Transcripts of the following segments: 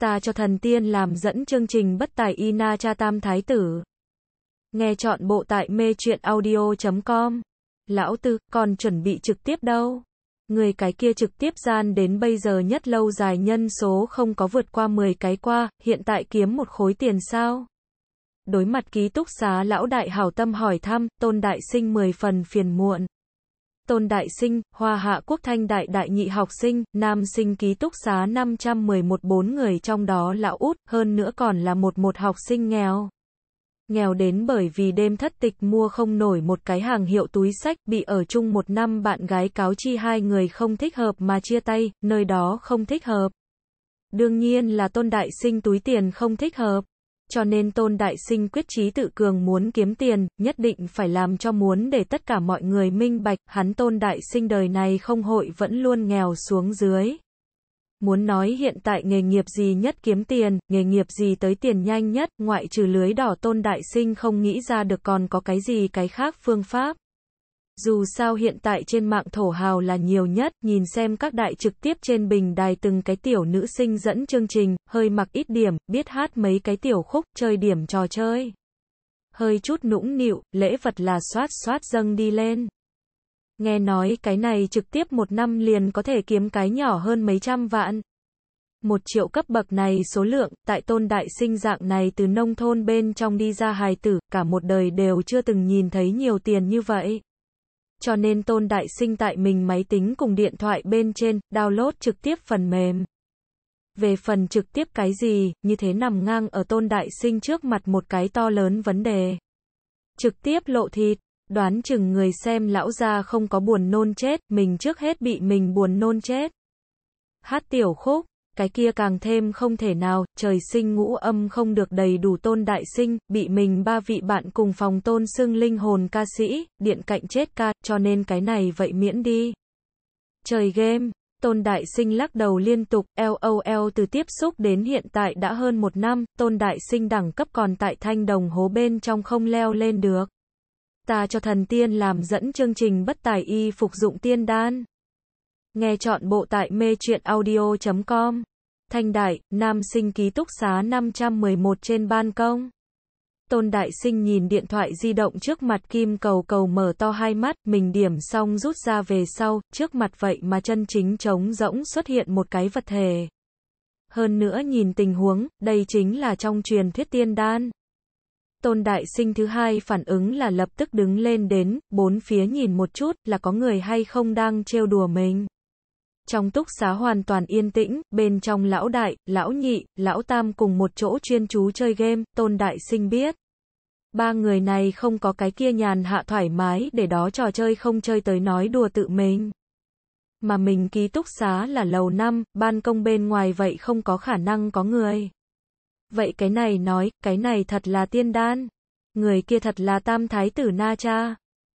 ta cho thần tiên làm dẫn chương trình bất tài Ina cha tam thái tử. Nghe chọn bộ tại mê chuyện audio.com. Lão tư, còn chuẩn bị trực tiếp đâu? Người cái kia trực tiếp gian đến bây giờ nhất lâu dài nhân số không có vượt qua 10 cái qua, hiện tại kiếm một khối tiền sao? Đối mặt ký túc xá lão đại hảo tâm hỏi thăm, tôn đại sinh 10 phần phiền muộn. Tôn Đại Sinh, Hoa Hạ Quốc Thanh Đại Đại Nhị học sinh, Nam sinh ký túc xá 511 bốn người trong đó lão út, hơn nữa còn là một một học sinh nghèo. Nghèo đến bởi vì đêm thất tịch mua không nổi một cái hàng hiệu túi sách, bị ở chung một năm bạn gái cáo chi hai người không thích hợp mà chia tay, nơi đó không thích hợp. Đương nhiên là tôn đại sinh túi tiền không thích hợp cho nên Tôn Đại Sinh quyết chí tự cường muốn kiếm tiền, nhất định phải làm cho muốn để tất cả mọi người minh bạch, hắn Tôn Đại Sinh đời này không hội vẫn luôn nghèo xuống dưới. Muốn nói hiện tại nghề nghiệp gì nhất kiếm tiền, nghề nghiệp gì tới tiền nhanh nhất, ngoại trừ lưới đỏ Tôn Đại Sinh không nghĩ ra được còn có cái gì cái khác phương pháp. Dù sao hiện tại trên mạng thổ hào là nhiều nhất, nhìn xem các đại trực tiếp trên bình đài từng cái tiểu nữ sinh dẫn chương trình, hơi mặc ít điểm, biết hát mấy cái tiểu khúc, chơi điểm trò chơi. Hơi chút nũng nịu, lễ vật là xoát xoát dâng đi lên. Nghe nói cái này trực tiếp một năm liền có thể kiếm cái nhỏ hơn mấy trăm vạn. Một triệu cấp bậc này số lượng, tại tôn đại sinh dạng này từ nông thôn bên trong đi ra hài tử, cả một đời đều chưa từng nhìn thấy nhiều tiền như vậy cho nên Tôn Đại Sinh tại mình máy tính cùng điện thoại bên trên, download trực tiếp phần mềm. Về phần trực tiếp cái gì, như thế nằm ngang ở Tôn Đại Sinh trước mặt một cái to lớn vấn đề. Trực tiếp lộ thịt, đoán chừng người xem lão ra không có buồn nôn chết, mình trước hết bị mình buồn nôn chết. Hát tiểu khúc cái kia càng thêm không thể nào, trời sinh ngũ âm không được đầy đủ tôn đại sinh, bị mình ba vị bạn cùng phòng tôn xưng linh hồn ca sĩ, điện cạnh chết ca, cho nên cái này vậy miễn đi. Trời game, tôn đại sinh lắc đầu liên tục, LOL từ tiếp xúc đến hiện tại đã hơn một năm, tôn đại sinh đẳng cấp còn tại thanh đồng hố bên trong không leo lên được. Ta cho thần tiên làm dẫn chương trình bất tài y phục dụng tiên đan. Nghe chọn bộ tại mê truyện audio.com Thanh Đại, Nam Sinh ký túc xá 511 trên ban công. Tôn Đại Sinh nhìn điện thoại di động trước mặt Kim Cầu Cầu mở to hai mắt, mình điểm xong rút ra về sau, trước mặt vậy mà chân chính trống rỗng xuất hiện một cái vật thể. Hơn nữa nhìn tình huống, đây chính là trong truyền thuyết tiên đan. Tôn Đại Sinh thứ hai phản ứng là lập tức đứng lên đến, bốn phía nhìn một chút, là có người hay không đang trêu đùa mình trong túc xá hoàn toàn yên tĩnh, bên trong lão đại, lão nhị, lão tam cùng một chỗ chuyên chú chơi game, tôn đại sinh biết. Ba người này không có cái kia nhàn hạ thoải mái để đó trò chơi không chơi tới nói đùa tự mình. Mà mình ký túc xá là lầu năm, ban công bên ngoài vậy không có khả năng có người. Vậy cái này nói, cái này thật là tiên đan. Người kia thật là tam thái tử na cha.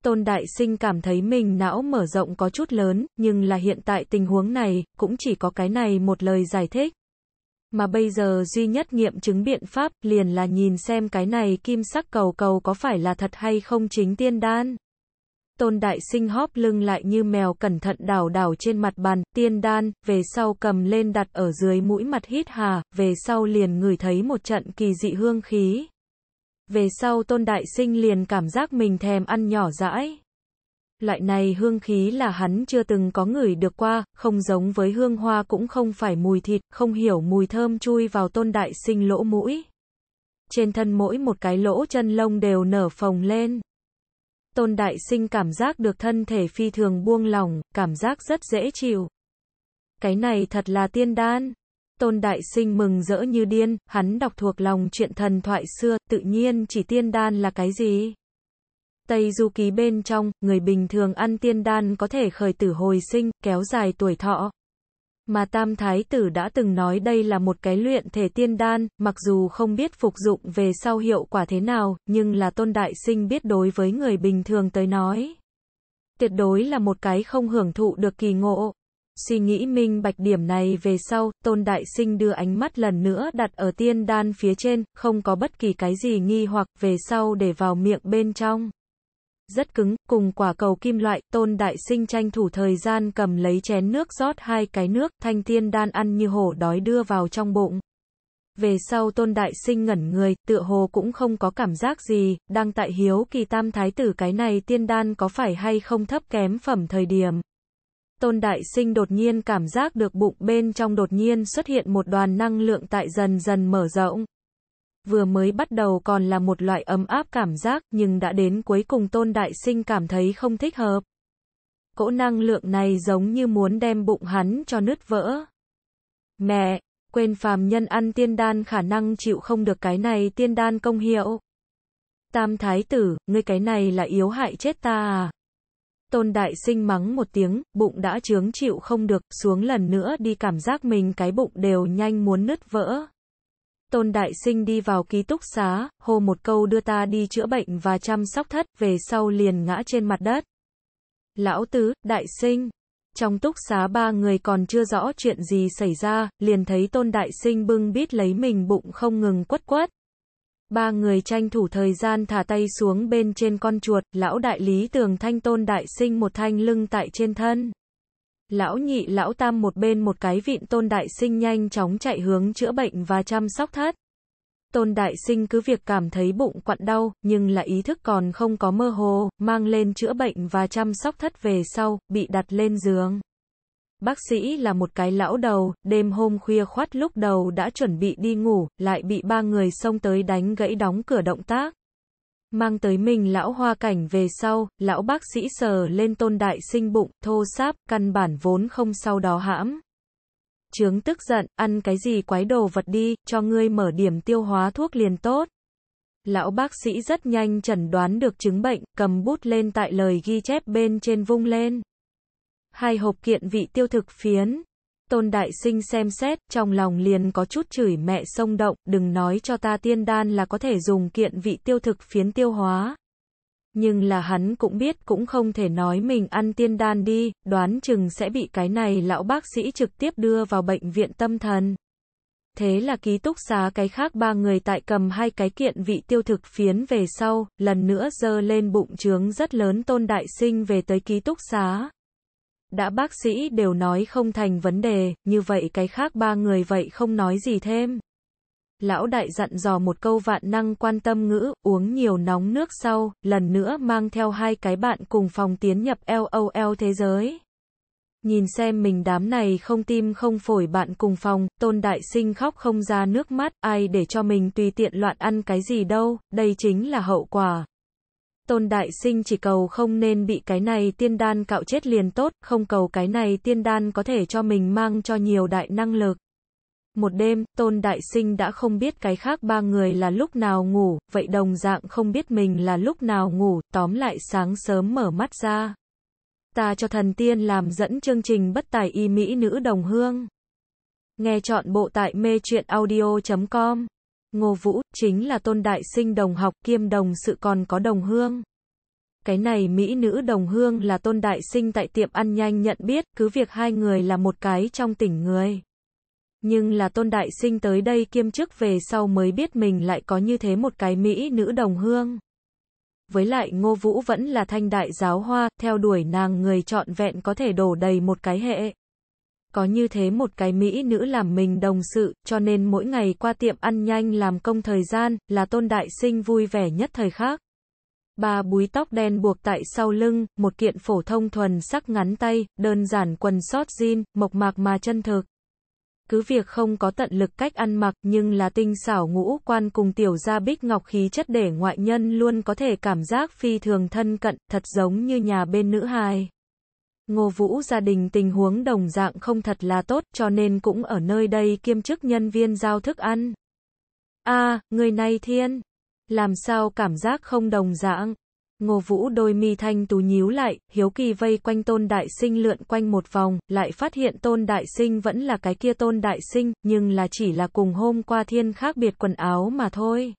Tôn Đại Sinh cảm thấy mình não mở rộng có chút lớn, nhưng là hiện tại tình huống này, cũng chỉ có cái này một lời giải thích. Mà bây giờ duy nhất nghiệm chứng biện pháp liền là nhìn xem cái này kim sắc cầu cầu có phải là thật hay không chính tiên đan. Tôn Đại Sinh hóp lưng lại như mèo cẩn thận đảo đảo trên mặt bàn, tiên đan, về sau cầm lên đặt ở dưới mũi mặt hít hà, về sau liền ngửi thấy một trận kỳ dị hương khí. Về sau Tôn Đại Sinh liền cảm giác mình thèm ăn nhỏ dãi. Loại này hương khí là hắn chưa từng có ngửi được qua, không giống với hương hoa cũng không phải mùi thịt, không hiểu mùi thơm chui vào Tôn Đại Sinh lỗ mũi. Trên thân mỗi một cái lỗ chân lông đều nở phồng lên. Tôn Đại Sinh cảm giác được thân thể phi thường buông lỏng, cảm giác rất dễ chịu. Cái này thật là tiên đan. Tôn Đại Sinh mừng rỡ như điên, hắn đọc thuộc lòng chuyện thần thoại xưa, tự nhiên chỉ tiên đan là cái gì? Tây du ký bên trong, người bình thường ăn tiên đan có thể khởi tử hồi sinh, kéo dài tuổi thọ. Mà Tam Thái Tử đã từng nói đây là một cái luyện thể tiên đan, mặc dù không biết phục dụng về sau hiệu quả thế nào, nhưng là Tôn Đại Sinh biết đối với người bình thường tới nói. Tuyệt đối là một cái không hưởng thụ được kỳ ngộ. Suy nghĩ minh bạch điểm này về sau, Tôn Đại Sinh đưa ánh mắt lần nữa đặt ở tiên đan phía trên, không có bất kỳ cái gì nghi hoặc về sau để vào miệng bên trong. Rất cứng, cùng quả cầu kim loại, Tôn Đại Sinh tranh thủ thời gian cầm lấy chén nước rót hai cái nước, thanh tiên đan ăn như hổ đói đưa vào trong bụng. Về sau Tôn Đại Sinh ngẩn người, tựa hồ cũng không có cảm giác gì, đang tại hiếu kỳ tam thái tử cái này tiên đan có phải hay không thấp kém phẩm thời điểm, Tôn Đại Sinh đột nhiên cảm giác được bụng bên trong đột nhiên xuất hiện một đoàn năng lượng tại dần dần mở rộng. Vừa mới bắt đầu còn là một loại ấm áp cảm giác, nhưng đã đến cuối cùng Tôn Đại Sinh cảm thấy không thích hợp. Cỗ năng lượng này giống như muốn đem bụng hắn cho nứt vỡ. Mẹ, quên phàm nhân ăn tiên đan khả năng chịu không được cái này tiên đan công hiệu. Tam thái tử, ngươi cái này là yếu hại chết ta à? Tôn Đại Sinh mắng một tiếng, bụng đã chướng chịu không được, xuống lần nữa đi cảm giác mình cái bụng đều nhanh muốn nứt vỡ. Tôn Đại Sinh đi vào ký túc xá, hô một câu đưa ta đi chữa bệnh và chăm sóc thất, về sau liền ngã trên mặt đất. Lão Tứ, Đại Sinh. Trong túc xá ba người còn chưa rõ chuyện gì xảy ra, liền thấy Tôn Đại Sinh bưng bít lấy mình bụng không ngừng quất quất. Ba người tranh thủ thời gian thả tay xuống bên trên con chuột, lão đại lý tường thanh tôn đại sinh một thanh lưng tại trên thân. Lão nhị lão tam một bên một cái vịn tôn đại sinh nhanh chóng chạy hướng chữa bệnh và chăm sóc thất. Tôn đại sinh cứ việc cảm thấy bụng quặn đau, nhưng là ý thức còn không có mơ hồ, mang lên chữa bệnh và chăm sóc thất về sau, bị đặt lên giường. Bác sĩ là một cái lão đầu, đêm hôm khuya khoát lúc đầu đã chuẩn bị đi ngủ, lại bị ba người xông tới đánh gãy đóng cửa động tác. Mang tới mình lão hoa cảnh về sau, lão bác sĩ sờ lên tôn đại sinh bụng, thô sáp, căn bản vốn không sau đó hãm. Trướng tức giận, ăn cái gì quái đồ vật đi, cho ngươi mở điểm tiêu hóa thuốc liền tốt. Lão bác sĩ rất nhanh chẩn đoán được chứng bệnh, cầm bút lên tại lời ghi chép bên trên vung lên hai hộp kiện vị tiêu thực phiến. Tôn Đại Sinh xem xét, trong lòng liền có chút chửi mẹ sông động, đừng nói cho ta tiên đan là có thể dùng kiện vị tiêu thực phiến tiêu hóa. Nhưng là hắn cũng biết cũng không thể nói mình ăn tiên đan đi, đoán chừng sẽ bị cái này lão bác sĩ trực tiếp đưa vào bệnh viện tâm thần. Thế là ký túc xá cái khác ba người tại cầm hai cái kiện vị tiêu thực phiến về sau, lần nữa dơ lên bụng trướng rất lớn tôn đại sinh về tới ký túc xá. Đã bác sĩ đều nói không thành vấn đề, như vậy cái khác ba người vậy không nói gì thêm. Lão đại dặn dò một câu vạn năng quan tâm ngữ, uống nhiều nóng nước sau, lần nữa mang theo hai cái bạn cùng phòng tiến nhập LOL thế giới. Nhìn xem mình đám này không tim không phổi bạn cùng phòng, tôn đại sinh khóc không ra nước mắt, ai để cho mình tùy tiện loạn ăn cái gì đâu, đây chính là hậu quả. Tôn Đại Sinh chỉ cầu không nên bị cái này tiên đan cạo chết liền tốt, không cầu cái này tiên đan có thể cho mình mang cho nhiều đại năng lực. Một đêm, Tôn Đại Sinh đã không biết cái khác ba người là lúc nào ngủ, vậy đồng dạng không biết mình là lúc nào ngủ, tóm lại sáng sớm mở mắt ra. Ta cho thần tiên làm dẫn chương trình bất tài y mỹ nữ đồng hương. Nghe chọn bộ tại mê truyện audio.com Ngô Vũ, chính là tôn đại sinh đồng học kiêm đồng sự còn có đồng hương. Cái này Mỹ nữ đồng hương là tôn đại sinh tại tiệm ăn nhanh nhận biết, cứ việc hai người là một cái trong tỉnh người. Nhưng là tôn đại sinh tới đây kiêm chức về sau mới biết mình lại có như thế một cái Mỹ nữ đồng hương. Với lại ngô vũ vẫn là thanh đại giáo hoa, theo đuổi nàng người chọn vẹn có thể đổ đầy một cái hệ. Có như thế một cái Mỹ nữ làm mình đồng sự, cho nên mỗi ngày qua tiệm ăn nhanh làm công thời gian, là tôn đại sinh vui vẻ nhất thời khác. Ba búi tóc đen buộc tại sau lưng, một kiện phổ thông thuần sắc ngắn tay, đơn giản quần sót jean, mộc mạc mà chân thực. Cứ việc không có tận lực cách ăn mặc nhưng là tinh xảo ngũ quan cùng tiểu gia bích ngọc khí chất để ngoại nhân luôn có thể cảm giác phi thường thân cận, thật giống như nhà bên nữ hài. Ngô Vũ gia đình tình huống đồng dạng không thật là tốt, cho nên cũng ở nơi đây kiêm chức nhân viên giao thức ăn. a à, người này thiên. Làm sao cảm giác không đồng dạng? Ngô Vũ đôi mi thanh tú nhíu lại, hiếu kỳ vây quanh tôn đại sinh lượn quanh một vòng, lại phát hiện tôn đại sinh vẫn là cái kia tôn đại sinh, nhưng là chỉ là cùng hôm qua thiên khác biệt quần áo mà thôi.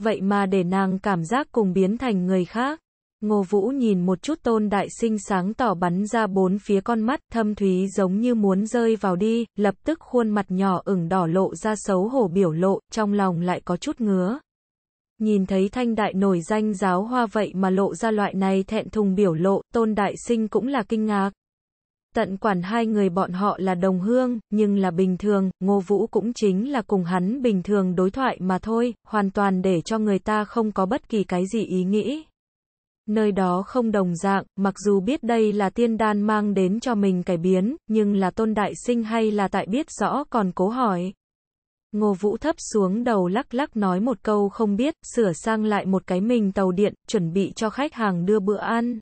Vậy mà để nàng cảm giác cùng biến thành người khác. Ngô Vũ nhìn một chút tôn đại sinh sáng tỏ bắn ra bốn phía con mắt thâm thúy giống như muốn rơi vào đi, lập tức khuôn mặt nhỏ ửng đỏ lộ ra xấu hổ biểu lộ, trong lòng lại có chút ngứa. Nhìn thấy thanh đại nổi danh giáo hoa vậy mà lộ ra loại này thẹn thùng biểu lộ, tôn đại sinh cũng là kinh ngạc. Tận quản hai người bọn họ là đồng hương, nhưng là bình thường, Ngô Vũ cũng chính là cùng hắn bình thường đối thoại mà thôi, hoàn toàn để cho người ta không có bất kỳ cái gì ý nghĩ. Nơi đó không đồng dạng, mặc dù biết đây là tiên đan mang đến cho mình cải biến, nhưng là tôn đại sinh hay là tại biết rõ còn cố hỏi. Ngô Vũ thấp xuống đầu lắc lắc nói một câu không biết, sửa sang lại một cái mình tàu điện, chuẩn bị cho khách hàng đưa bữa ăn.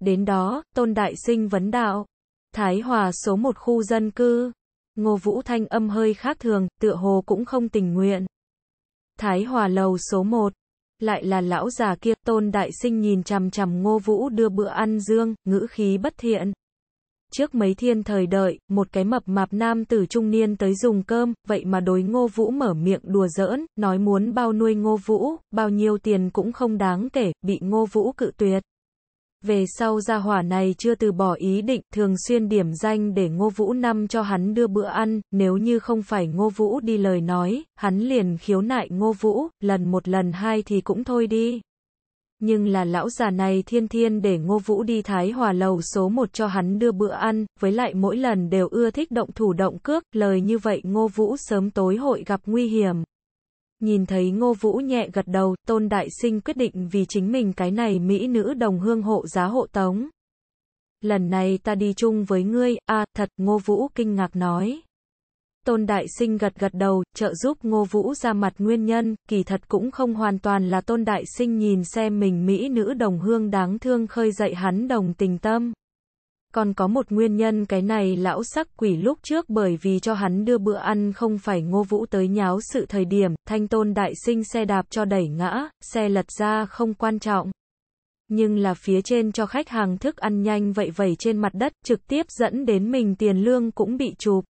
Đến đó, tôn đại sinh vấn đạo. Thái Hòa số một khu dân cư. Ngô Vũ thanh âm hơi khác thường, tựa hồ cũng không tình nguyện. Thái Hòa lầu số một lại là lão già kia, tôn đại sinh nhìn chằm chằm ngô vũ đưa bữa ăn dương, ngữ khí bất thiện. Trước mấy thiên thời đợi, một cái mập mạp nam tử trung niên tới dùng cơm, vậy mà đối ngô vũ mở miệng đùa giỡn, nói muốn bao nuôi ngô vũ, bao nhiêu tiền cũng không đáng kể, bị ngô vũ cự tuyệt. Về sau gia hỏa này chưa từ bỏ ý định, thường xuyên điểm danh để Ngô Vũ năm cho hắn đưa bữa ăn, nếu như không phải Ngô Vũ đi lời nói, hắn liền khiếu nại Ngô Vũ, lần một lần hai thì cũng thôi đi. Nhưng là lão già này thiên thiên để Ngô Vũ đi Thái Hòa Lầu số một cho hắn đưa bữa ăn, với lại mỗi lần đều ưa thích động thủ động cước, lời như vậy Ngô Vũ sớm tối hội gặp nguy hiểm. Nhìn thấy Ngô Vũ nhẹ gật đầu, Tôn Đại Sinh quyết định vì chính mình cái này mỹ nữ đồng hương hộ giá hộ tống. Lần này ta đi chung với ngươi, a à, thật, Ngô Vũ kinh ngạc nói. Tôn Đại Sinh gật gật đầu, trợ giúp Ngô Vũ ra mặt nguyên nhân, kỳ thật cũng không hoàn toàn là Tôn Đại Sinh nhìn xem mình mỹ nữ đồng hương đáng thương khơi dậy hắn đồng tình tâm. Còn có một nguyên nhân cái này lão sắc quỷ lúc trước bởi vì cho hắn đưa bữa ăn không phải ngô vũ tới nháo sự thời điểm, thanh tôn đại sinh xe đạp cho đẩy ngã, xe lật ra không quan trọng. Nhưng là phía trên cho khách hàng thức ăn nhanh vậy vẩy trên mặt đất trực tiếp dẫn đến mình tiền lương cũng bị chụp.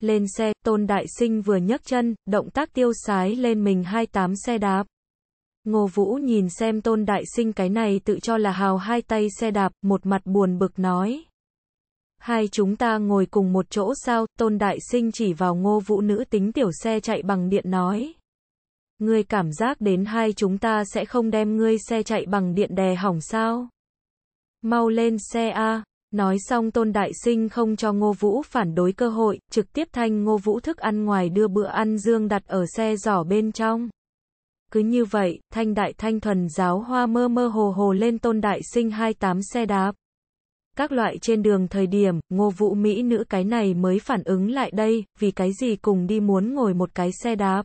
Lên xe, tôn đại sinh vừa nhấc chân, động tác tiêu sái lên mình hai tám xe đạp. Ngô Vũ nhìn xem tôn đại sinh cái này tự cho là hào hai tay xe đạp, một mặt buồn bực nói. Hai chúng ta ngồi cùng một chỗ sao, tôn đại sinh chỉ vào ngô vũ nữ tính tiểu xe chạy bằng điện nói. Ngươi cảm giác đến hai chúng ta sẽ không đem ngươi xe chạy bằng điện đè hỏng sao? Mau lên xe A. Nói xong tôn đại sinh không cho ngô vũ phản đối cơ hội, trực tiếp thanh ngô vũ thức ăn ngoài đưa bữa ăn dương đặt ở xe giỏ bên trong. Cứ như vậy, thanh đại thanh thuần giáo hoa mơ mơ hồ hồ lên tôn đại sinh 28 xe đáp Các loại trên đường thời điểm, ngô vũ mỹ nữ cái này mới phản ứng lại đây, vì cái gì cùng đi muốn ngồi một cái xe đạp.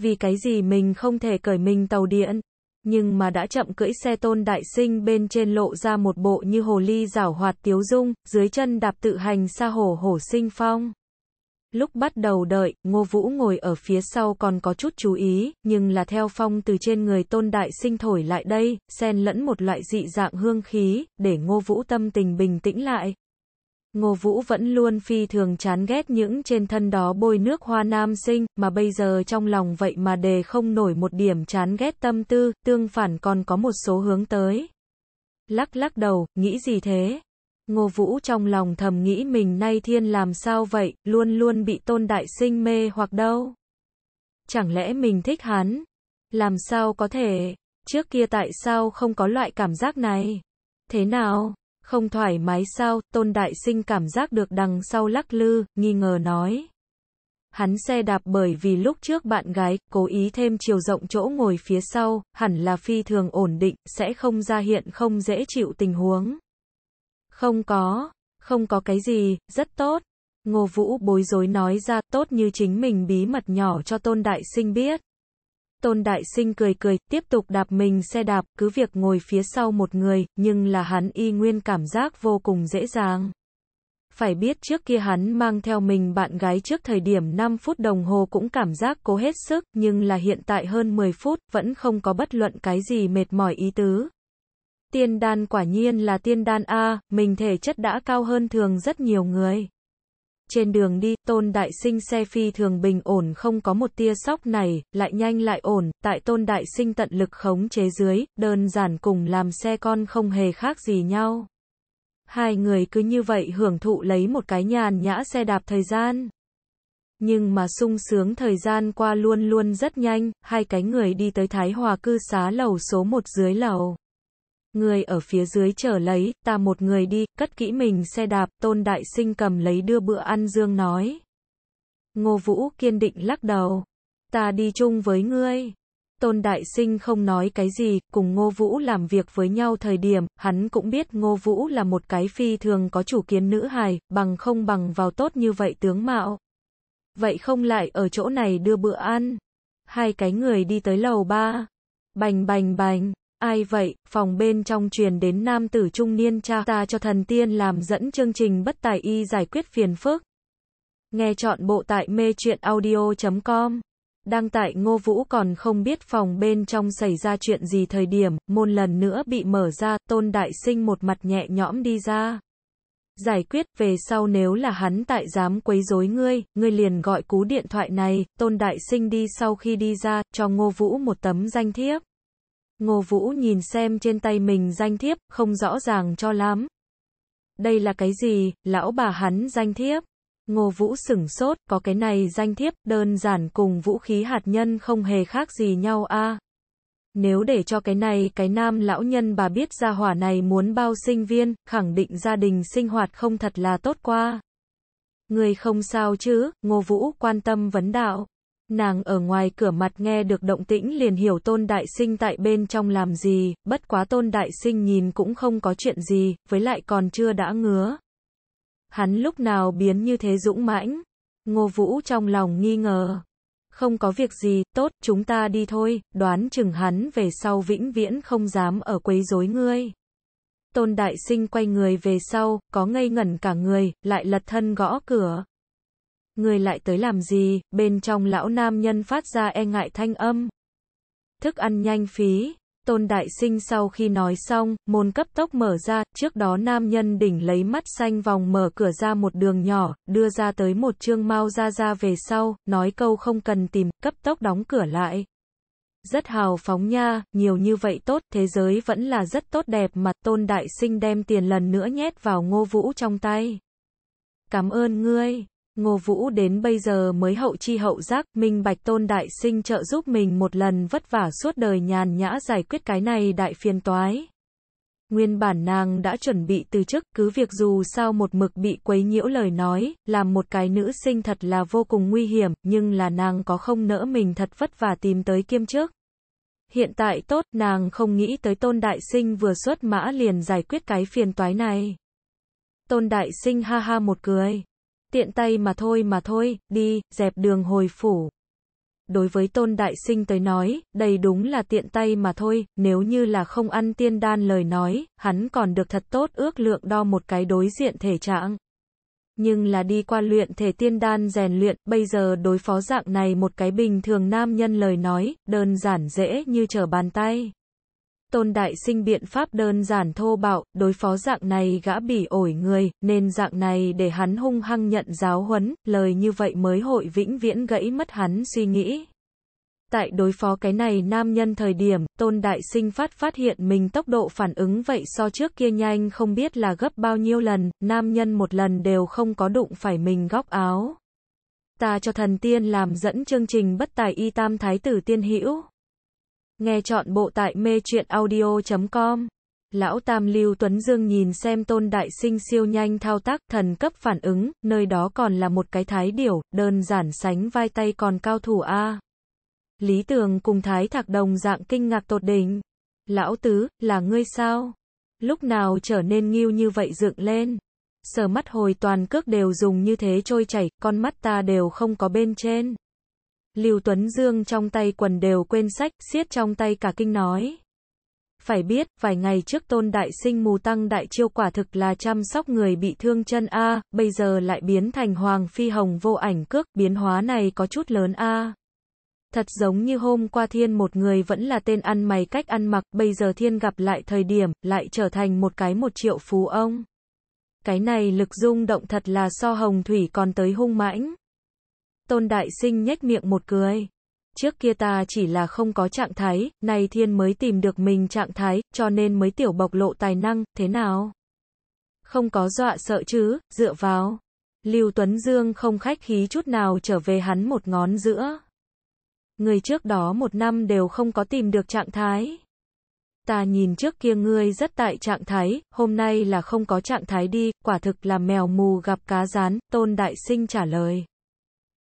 Vì cái gì mình không thể cởi mình tàu điện. Nhưng mà đã chậm cưỡi xe tôn đại sinh bên trên lộ ra một bộ như hồ ly rảo hoạt tiếu dung, dưới chân đạp tự hành xa hồ hổ sinh phong. Lúc bắt đầu đợi, Ngô Vũ ngồi ở phía sau còn có chút chú ý, nhưng là theo phong từ trên người tôn đại sinh thổi lại đây, xen lẫn một loại dị dạng hương khí, để Ngô Vũ tâm tình bình tĩnh lại. Ngô Vũ vẫn luôn phi thường chán ghét những trên thân đó bôi nước hoa nam sinh, mà bây giờ trong lòng vậy mà đề không nổi một điểm chán ghét tâm tư, tương phản còn có một số hướng tới. Lắc lắc đầu, nghĩ gì thế? Ngô Vũ trong lòng thầm nghĩ mình nay thiên làm sao vậy, luôn luôn bị tôn đại sinh mê hoặc đâu. Chẳng lẽ mình thích hắn? Làm sao có thể? Trước kia tại sao không có loại cảm giác này? Thế nào? Không thoải mái sao? Tôn đại sinh cảm giác được đằng sau lắc lư, nghi ngờ nói. Hắn xe đạp bởi vì lúc trước bạn gái, cố ý thêm chiều rộng chỗ ngồi phía sau, hẳn là phi thường ổn định, sẽ không ra hiện không dễ chịu tình huống. Không có, không có cái gì, rất tốt. Ngô Vũ bối rối nói ra tốt như chính mình bí mật nhỏ cho Tôn Đại Sinh biết. Tôn Đại Sinh cười cười, tiếp tục đạp mình xe đạp, cứ việc ngồi phía sau một người, nhưng là hắn y nguyên cảm giác vô cùng dễ dàng. Phải biết trước kia hắn mang theo mình bạn gái trước thời điểm 5 phút đồng hồ cũng cảm giác cố hết sức, nhưng là hiện tại hơn 10 phút, vẫn không có bất luận cái gì mệt mỏi ý tứ. Tiên đan quả nhiên là tiên đan A, mình thể chất đã cao hơn thường rất nhiều người. Trên đường đi, Tôn Đại Sinh xe phi thường bình ổn không có một tia sóc này, lại nhanh lại ổn, tại Tôn Đại Sinh tận lực khống chế dưới, đơn giản cùng làm xe con không hề khác gì nhau. Hai người cứ như vậy hưởng thụ lấy một cái nhàn nhã xe đạp thời gian. Nhưng mà sung sướng thời gian qua luôn luôn rất nhanh, hai cái người đi tới Thái Hòa cư xá lầu số một dưới lầu người ở phía dưới chờ lấy, ta một người đi, cất kỹ mình xe đạp, tôn đại sinh cầm lấy đưa bữa ăn dương nói. Ngô Vũ kiên định lắc đầu. Ta đi chung với ngươi. Tôn Đại Sinh không nói cái gì, cùng Ngô Vũ làm việc với nhau thời điểm, hắn cũng biết Ngô Vũ là một cái phi thường có chủ kiến nữ hài, bằng không bằng vào tốt như vậy tướng mạo. Vậy không lại ở chỗ này đưa bữa ăn. Hai cái người đi tới lầu ba. Bành bành bành, Ai vậy, phòng bên trong truyền đến nam tử trung niên cha ta cho thần tiên làm dẫn chương trình bất tài y giải quyết phiền phức. Nghe chọn bộ tại mê chuyện audio.com. Đăng tại Ngô Vũ còn không biết phòng bên trong xảy ra chuyện gì thời điểm, môn lần nữa bị mở ra, tôn đại sinh một mặt nhẹ nhõm đi ra. Giải quyết, về sau nếu là hắn tại dám quấy rối ngươi, ngươi liền gọi cú điện thoại này, tôn đại sinh đi sau khi đi ra, cho Ngô Vũ một tấm danh thiếp. Ngô Vũ nhìn xem trên tay mình danh thiếp, không rõ ràng cho lắm. Đây là cái gì, lão bà hắn danh thiếp? Ngô Vũ sửng sốt, có cái này danh thiếp, đơn giản cùng vũ khí hạt nhân không hề khác gì nhau a. Nếu để cho cái này cái nam lão nhân bà biết ra hỏa này muốn bao sinh viên, khẳng định gia đình sinh hoạt không thật là tốt qua. Người không sao chứ, Ngô Vũ quan tâm vấn đạo. Nàng ở ngoài cửa mặt nghe được động tĩnh liền hiểu tôn đại sinh tại bên trong làm gì, bất quá tôn đại sinh nhìn cũng không có chuyện gì, với lại còn chưa đã ngứa. Hắn lúc nào biến như thế dũng mãnh, ngô vũ trong lòng nghi ngờ. Không có việc gì, tốt, chúng ta đi thôi, đoán chừng hắn về sau vĩnh viễn không dám ở quấy rối ngươi. Tôn đại sinh quay người về sau, có ngây ngẩn cả người, lại lật thân gõ cửa. Người lại tới làm gì, bên trong lão nam nhân phát ra e ngại thanh âm. Thức ăn nhanh phí. Tôn Đại Sinh sau khi nói xong, môn cấp tốc mở ra, trước đó nam nhân đỉnh lấy mắt xanh vòng mở cửa ra một đường nhỏ, đưa ra tới một chương mau ra ra về sau, nói câu không cần tìm, cấp tốc đóng cửa lại. Rất hào phóng nha, nhiều như vậy tốt, thế giới vẫn là rất tốt đẹp mà Tôn Đại Sinh đem tiền lần nữa nhét vào ngô vũ trong tay. Cảm ơn ngươi. Ngô Vũ đến bây giờ mới hậu chi hậu giác, minh bạch tôn đại sinh trợ giúp mình một lần vất vả suốt đời nhàn nhã giải quyết cái này đại phiền toái. Nguyên bản nàng đã chuẩn bị từ chức, cứ việc dù sao một mực bị quấy nhiễu lời nói, làm một cái nữ sinh thật là vô cùng nguy hiểm, nhưng là nàng có không nỡ mình thật vất vả tìm tới kiêm trước. Hiện tại tốt, nàng không nghĩ tới tôn đại sinh vừa xuất mã liền giải quyết cái phiền toái này. Tôn đại sinh ha ha một cười. Tiện tay mà thôi mà thôi, đi, dẹp đường hồi phủ. Đối với tôn đại sinh tới nói, đây đúng là tiện tay mà thôi, nếu như là không ăn tiên đan lời nói, hắn còn được thật tốt ước lượng đo một cái đối diện thể trạng. Nhưng là đi qua luyện thể tiên đan rèn luyện, bây giờ đối phó dạng này một cái bình thường nam nhân lời nói, đơn giản dễ như trở bàn tay. Tôn Đại Sinh biện pháp đơn giản thô bạo, đối phó dạng này gã bỉ ổi người, nên dạng này để hắn hung hăng nhận giáo huấn, lời như vậy mới hội vĩnh viễn gãy mất hắn suy nghĩ. Tại đối phó cái này nam nhân thời điểm, Tôn Đại Sinh phát phát hiện mình tốc độ phản ứng vậy so trước kia nhanh không biết là gấp bao nhiêu lần, nam nhân một lần đều không có đụng phải mình góc áo. Ta cho thần tiên làm dẫn chương trình bất tài y tam thái tử tiên hữu Nghe chọn bộ tại mê truyện audio.com. Lão Tam Lưu Tuấn Dương nhìn xem tôn đại sinh siêu nhanh thao tác, thần cấp phản ứng, nơi đó còn là một cái thái điểu, đơn giản sánh vai tay còn cao thủ A. Lý Tường cùng thái thạc đồng dạng kinh ngạc tột đỉnh. Lão Tứ, là ngươi sao? Lúc nào trở nên nghiêu như vậy dựng lên? Sờ mắt hồi toàn cước đều dùng như thế trôi chảy, con mắt ta đều không có bên trên. Lưu Tuấn Dương trong tay quần đều quên sách, siết trong tay cả kinh nói. Phải biết, vài ngày trước tôn đại sinh mù tăng đại chiêu quả thực là chăm sóc người bị thương chân A, bây giờ lại biến thành hoàng phi hồng vô ảnh cước, biến hóa này có chút lớn A. Thật giống như hôm qua thiên một người vẫn là tên ăn mày cách ăn mặc, bây giờ thiên gặp lại thời điểm, lại trở thành một cái một triệu phú ông. Cái này lực dung động thật là so hồng thủy còn tới hung mãnh. Tôn Đại Sinh nhếch miệng một cười. Trước kia ta chỉ là không có trạng thái, nay thiên mới tìm được mình trạng thái, cho nên mới tiểu bộc lộ tài năng, thế nào? Không có dọa sợ chứ, dựa vào. Lưu Tuấn Dương không khách khí chút nào trở về hắn một ngón giữa. Người trước đó một năm đều không có tìm được trạng thái. Ta nhìn trước kia ngươi rất tại trạng thái, hôm nay là không có trạng thái đi, quả thực là mèo mù gặp cá rán, Tôn Đại Sinh trả lời.